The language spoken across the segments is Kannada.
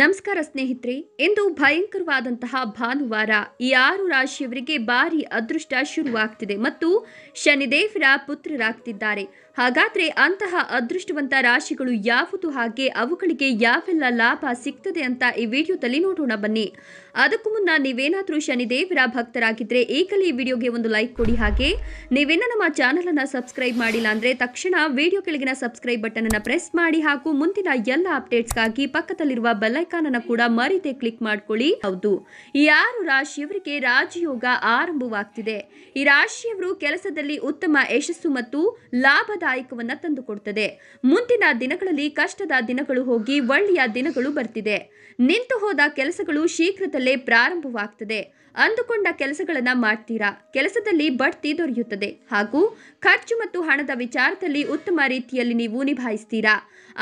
ನಮಸ್ಕಾರ ಸ್ನೇಹಿತರೆ ಇಂದು ಭಯಂಕರವಾದಂತಹ ಭಾನುವಾರ ಈ ಆರು ರಾಶಿಯವರಿಗೆ ಭಾರಿ ಅದೃಷ್ಟ ಶುರುವಾಗ್ತಿದೆ ಮತ್ತು ಶನಿದೇವರ ಪುತ್ರರಾಗ್ತಿದ್ದಾರೆ ಹಾಗಾದ್ರೆ ಅಂತಹ ಅದೃಷ್ಟವಂತ ರಾಶಿಗಳು ಯಾವುದು ಹಾಗೆ ಅವುಗಳಿಗೆ ಯಾವೆಲ್ಲ ಲಾಭ ಸಿಗ್ತದೆ ಅಂತ ಈ ವಿಡಿಯೋದಲ್ಲಿ ನೋಡೋಣ ಬನ್ನಿ ಅದಕ್ಕೂ ಮುನ್ನ ನೀವೇನಾದ್ರೂ ಶನಿದೇವರ ಭಕ್ತರಾಗಿದ್ರೆ ಈಗಲೇ ಈ ವಿಡಿಯೋಗೆ ಒಂದು ಲೈಕ್ ಕೊಡಿ ಹಾಗೆ ನೀವೇನ ನಮ್ಮ ಅನ್ನ ಸಬ್ಸ್ಕ್ರೈಬ್ ಮಾಡಿಲ್ಲ ಅಂದ್ರೆ ತಕ್ಷಣ ವಿಡಿಯೋ ಕೆಳಗಿನ ಸಬ್ಸ್ಕ್ರೈಬ್ ಬಟನ್ ಅನ್ನ ಪ್ರೆಸ್ ಮಾಡಿ ಹಾಗೂ ಮುಂದಿನ ಎಲ್ಲ ಗಾಗಿ ಪಕ್ಕದಲ್ಲಿರುವ ಬೆಲ್ಲೈಕಾನ್ ಅನ್ನ ಕೂಡ ಮರೀತೆ ಕ್ಲಿಕ್ ಮಾಡ್ಕೊಳ್ಳಿ ಹೌದು ಈ ಆರು ರಾಶಿಯವರಿಗೆ ರಾಜಯೋಗ ಆರಂಭವಾಗ್ತಿದೆ ಈ ರಾಶಿಯವರು ಕೆಲಸದಲ್ಲಿ ಉತ್ತಮ ಯಶಸ್ಸು ಮತ್ತು ಲಾಭದ ಕಾಯಕವನ್ನ ತಂದುಕೊಡ್ತದೆ ಮುಂದಿನ ದಿನಗಳಲ್ಲಿ ಕಷ್ಟದ ದಿನಗಳು ಹೋಗಿ ಒಳ್ಳೆಯ ದಿನಗಳು ಬರ್ತಿದೆ ನಿಂತು ಹೋದ ಕೆಲಸಗಳು ಶೀಘ್ರದಲ್ಲೇ ಪ್ರಾರಂಭವಾಗ್ತದೆ ಅಂದುಕೊಂಡ ಕೆಲಸಗಳನ್ನು ಮಾಡ್ತೀರಾ ಕೆಲಸದಲ್ಲಿ ಬಡ್ತಿ ದೊರೆಯುತ್ತದೆ ಹಾಗೂ ಖರ್ಚು ಮತ್ತು ಹಣದ ವಿಚಾರದಲ್ಲಿ ಉತ್ತಮ ರೀತಿಯಲ್ಲಿ ನೀವು ನಿಭಾಯಿಸ್ತೀರಾ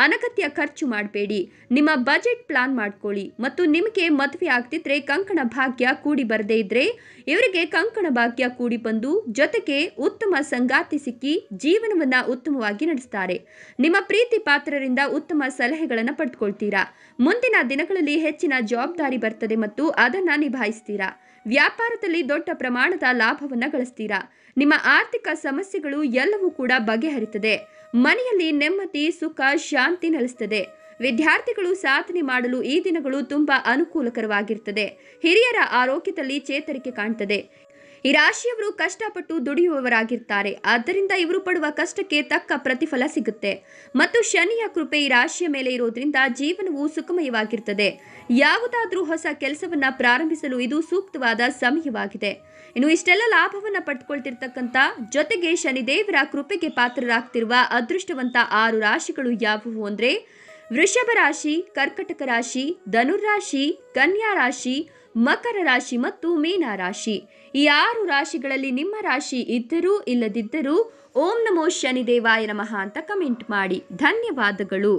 ಅನಗತ್ಯ ಖರ್ಚು ಮಾಡಬೇಡಿ ನಿಮ್ಮ ಬಜೆಟ್ ಪ್ಲಾನ್ ಮಾಡ್ಕೊಳ್ಳಿ ಮತ್ತು ನಿಮಗೆ ಮದುವೆ ಆಗ್ತಿದ್ರೆ ಕಂಕಣ ಭಾಗ್ಯ ಕೂಡಿ ಬರದೇ ಇದ್ರೆ ಇವರಿಗೆ ಕಂಕಣ ಭಾಗ್ಯ ಕೂಡಿ ಬಂದು ಜೊತೆಗೆ ಉತ್ತಮ ಸಂಗಾತಿ ಸಿಕ್ಕಿ ಜೀವನವನ್ನ ಉತ್ತಮವಾಗಿ ನಡೆಸ್ತಾರೆ ನಿಮ್ಮ ಪ್ರೀತಿ ಪಾತ್ರರಿಂದ ಉತ್ತಮ ಸಲಹೆಗಳನ್ನು ಪಡೆದುಕೊಳ್ತೀರಾ ಮುಂದಿನ ದಿನಗಳಲ್ಲಿ ಹೆಚ್ಚಿನ ಜವಾಬ್ದಾರಿ ಬರ್ತದೆ ಮತ್ತು ಅದನ್ನು ನಿಭಾಯಿಸ್ತೀರಾ ವ್ಯಾಪಾರದಲ್ಲಿ ದೊಡ್ಡ ಪ್ರಮಾಣದ ಲಾಭವನ್ನು ಗಳಿಸ್ತೀರಾ ನಿಮ್ಮ ಆರ್ಥಿಕ ಸಮಸ್ಯೆಗಳು ಎಲ್ಲವೂ ಕೂಡ ಬಗೆಹರಿತದೆ ಮನೆಯಲ್ಲಿ ನೆಮ್ಮದಿ ಸುಖ ಶಾಂತಿ ನೆಲೆಸುತ್ತದೆ ವಿದ್ಯಾರ್ಥಿಗಳು ಸಾಧನೆ ಮಾಡಲು ಈ ದಿನಗಳು ತುಂಬಾ ಅನುಕೂಲಕರವಾಗಿರ್ತದೆ ಹಿರಿಯರ ಆರೋಗ್ಯದಲ್ಲಿ ಚೇತರಿಕೆ ಕಾಣ್ತದೆ ಈ ರಾಶಿಯವರು ಕಷ್ಟಪಟ್ಟು ದುಡಿಯುವವರಾಗಿರ್ತಾರೆ ಆದ್ದರಿಂದ ಇವರು ಪಡುವ ಕಷ್ಟಕ್ಕೆ ತಕ್ಕ ಪ್ರತಿಫಲ ಸಿಗುತ್ತೆ ಮತ್ತು ಶನಿಯ ಕೃಪೆ ಈ ರಾಶಿಯ ಮೇಲೆ ಇರೋದ್ರಿಂದ ಜೀವನವು ಸುಖಮಯವಾಗಿರ್ತದೆ ಯಾವುದಾದ್ರೂ ಹೊಸ ಕೆಲಸವನ್ನ ಪ್ರಾರಂಭಿಸಲು ಇದು ಸೂಕ್ತವಾದ ಸಮಯವಾಗಿದೆ ಇನ್ನು ಇಷ್ಟೆಲ್ಲ ಲಾಭವನ್ನ ಪಡ್ಕೊಳ್ತಿರ್ತಕ್ಕಂಥ ಜೊತೆಗೆ ಶನಿದೇವರ ಕೃಪೆಗೆ ಪಾತ್ರರಾಗ್ತಿರುವ ಅದೃಷ್ಟವಂತ ಆರು ರಾಶಿಗಳು ಯಾವುವು ಅಂದರೆ ವೃಷಭ ರಾಶಿ ಕರ್ಕಟಕ ರಾಶಿ ಧನುರಾಶಿ ಕನ್ಯಾ ರಾಶಿ ಮಕರ ರಾಶಿ ಮತ್ತು ಮೀನ ರಾಶಿ ಈ ಆರು ರಾಶಿಗಳಲ್ಲಿ ನಿಮ್ಮ ರಾಶಿ ಇದ್ದರೂ ಇಲ್ಲದಿದ್ದರೂ ಓಂ ನಮೋ ಶನಿದೇವಾಯ ನಮಃ ಅಂತ ಕಮೆಂಟ್ ಮಾಡಿ ಧನ್ಯವಾದಗಳು